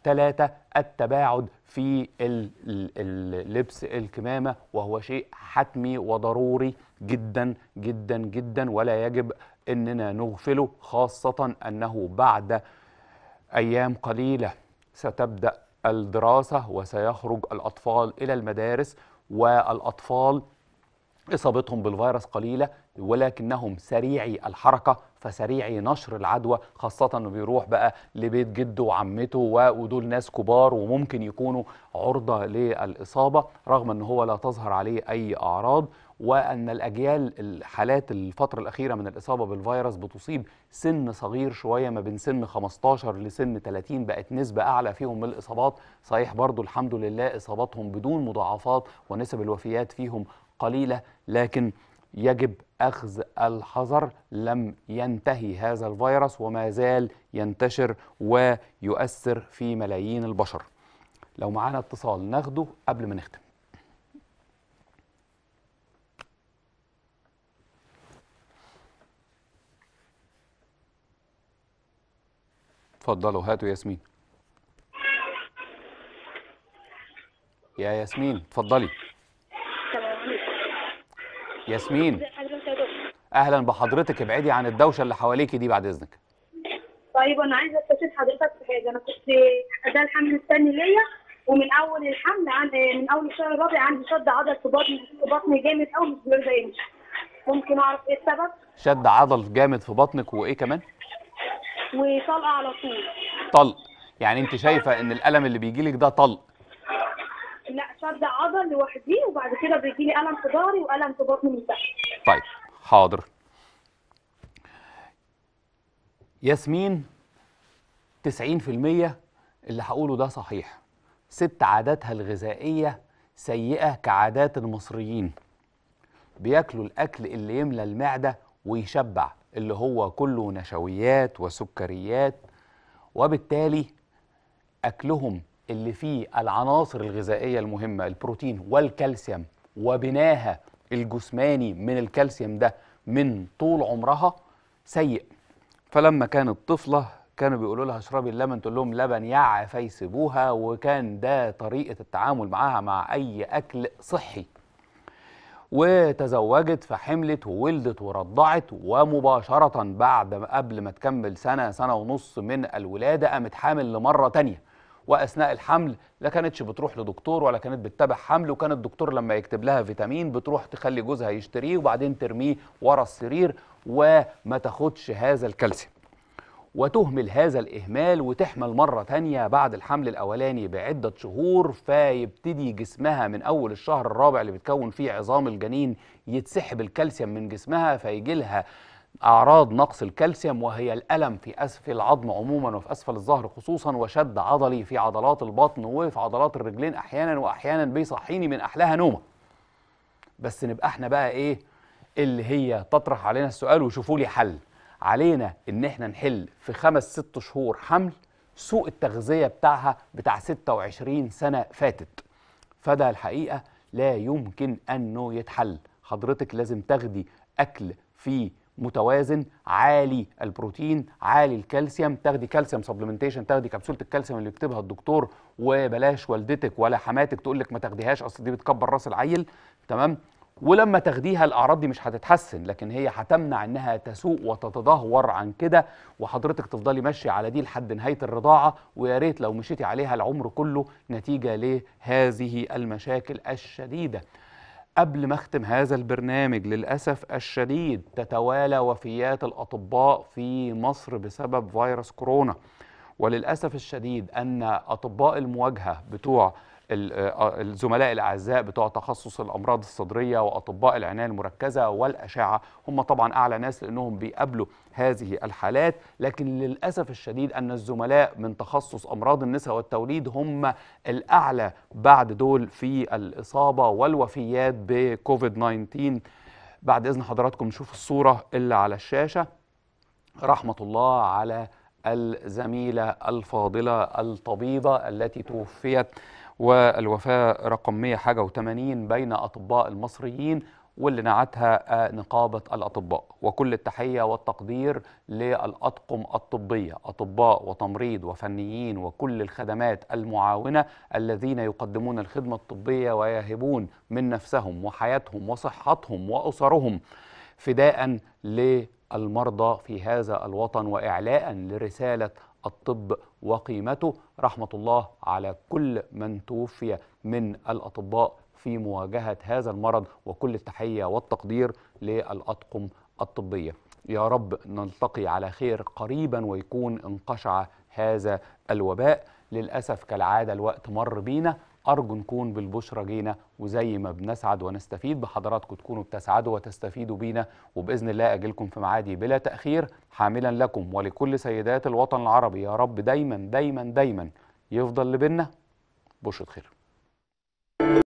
ثلاثة التباعد في لبس الكمامة وهو شيء حتمي وضروري جدا جدا جدا ولا يجب اننا نغفله خاصه انه بعد ايام قليله ستبدا الدراسه وسيخرج الاطفال الى المدارس والاطفال اصابتهم بالفيروس قليله ولكنهم سريعي الحركه فسريعي نشر العدوى خاصه انه بيروح بقى لبيت جده وعمته ودول ناس كبار وممكن يكونوا عرضه للاصابه رغم ان هو لا تظهر عليه اي اعراض وأن الأجيال الحالات الفترة الأخيرة من الإصابة بالفيروس بتصيب سن صغير شوية ما بين سن 15 لسن 30 بقت نسبة أعلى فيهم من الإصابات صحيح برضو الحمد لله إصاباتهم بدون مضاعفات ونسب الوفيات فيهم قليلة لكن يجب أخذ الحذر لم ينتهي هذا الفيروس وما زال ينتشر ويؤثر في ملايين البشر لو معانا اتصال ناخده قبل ما نختم اتفضلوا هاتوا ياسمين يا ياسمين اتفضلي ياسمين اهلا بحضرتك ابعدي عن الدوشه اللي حواليكي دي بعد اذنك طيب انا عايزه استشير حضرتك في حاجه انا كنت ده الحمل الثاني ليا ومن اول الحمل عن من اول الشهر الرابع عندي شد عضل في بطني في بطني جامد قوي مش بيرضى يمشي ممكن اعرف ايه السبب شد عضل جامد في بطنك وايه كمان وطلقه على طول طلق يعني انت شايفه ان الالم اللي بيجي لك ده طلق لا شد عضل لوحدي وبعد كده بيجي لي الم في ظهري والم في بطني من تحت طيب حاضر ياسمين 90% اللي هقوله ده صحيح ست عاداتها الغذائيه سيئه كعادات المصريين بياكلوا الاكل اللي يملى المعده ويشبع اللي هو كله نشويات وسكريات وبالتالي اكلهم اللي فيه العناصر الغذائيه المهمه البروتين والكالسيوم وبناها الجسماني من الكالسيوم ده من طول عمرها سيء فلما كانت طفله كانوا بيقولوا لها اشربي اللبن تقول لهم لبن يا فيسبوها وكان ده طريقه التعامل معاها مع اي اكل صحي وتزوجت فحملت وولدت ورضعت ومباشرة بعد قبل ما تكمل سنة سنة ونص من الولادة قامت حامل لمرة تانية واثناء الحمل لا كانتش بتروح لدكتور ولا كانت بتتابع حمل وكان الدكتور لما يكتب لها فيتامين بتروح تخلي جوزها يشتريه وبعدين ترميه ورا السرير وما تاخدش هذا الكالسيوم وتهمل هذا الإهمال وتحمل مرة تانية بعد الحمل الأولاني بعدة شهور فيبتدي جسمها من أول الشهر الرابع اللي بتكون فيه عظام الجنين يتسحب الكالسيوم من جسمها فيجي لها أعراض نقص الكالسيوم وهي الألم في أسفل العظم عموما وفي أسفل الظهر خصوصا وشد عضلي في عضلات البطن وفي عضلات الرجلين أحيانا وأحيانا بيصحيني من أحلاها نومة بس نبقى احنا بقى إيه اللي هي تطرح علينا السؤال وشوفوا لي حل علينا ان احنا نحل في خمس ست شهور حمل سوء التغذية بتاعها بتاع 26 سنة فاتت فده الحقيقة لا يمكن أنه يتحل حضرتك لازم تاخدي أكل فيه متوازن عالي البروتين عالي الكالسيوم تاخدي كالسيوم سبلمنتيشن تاخدي كبسوله الكالسيوم اللي يكتبها الدكتور وبلاش والدتك ولا حماتك تقول لك ما تاخديهاش اصل دي بتكبر راس العيل تمام ولما تاخديها الاعراض دي مش هتتحسن لكن هي هتمنع انها تسوء وتتدهور عن كده وحضرتك تفضلي ماشيه على دي لحد نهايه الرضاعه ويا ريت لو مشيتي عليها العمر كله نتيجه لهذه المشاكل الشديده قبل ما اختم هذا البرنامج للاسف الشديد تتوالى وفيات الاطباء في مصر بسبب فيروس كورونا وللاسف الشديد ان اطباء المواجهه بتوع آه، الزملاء الاعزاء بتوع تخصص الامراض الصدريه واطباء العنايه المركزه والاشعه هم طبعا اعلى ناس لانهم بيقابلوا هذه الحالات لكن للاسف الشديد ان الزملاء من تخصص امراض النساء والتوليد هم الاعلى بعد دول في الاصابه والوفيات بكوفيد 19 بعد اذن حضراتكم نشوف الصوره اللي على الشاشه رحمه الله على الزميله الفاضله الطبيبه التي توفيت والوفاة رقم 180 بين أطباء المصريين واللي نعتها نقابة الأطباء وكل التحية والتقدير للأطقم الطبية أطباء وتمريض وفنيين وكل الخدمات المعاونة الذين يقدمون الخدمة الطبية ويهبون من نفسهم وحياتهم وصحتهم وأسرهم فداء للمرضى في هذا الوطن وإعلاء لرسالة الطب وقيمته رحمة الله على كل من توفي من الأطباء في مواجهة هذا المرض وكل التحية والتقدير للأطقم الطبية يا رب نلتقي على خير قريبا ويكون انقشع هذا الوباء للأسف كالعادة الوقت مر بينا أرجو نكون بالبشرة جينا وزي ما بنسعد ونستفيد بحضراتكم تكونوا بتسعدوا وتستفيدوا بينا وبإذن الله أجلكم في معادي بلا تأخير حاملا لكم ولكل سيدات الوطن العربي يا رب دايما دايما دايما يفضل لبنا بشرة خير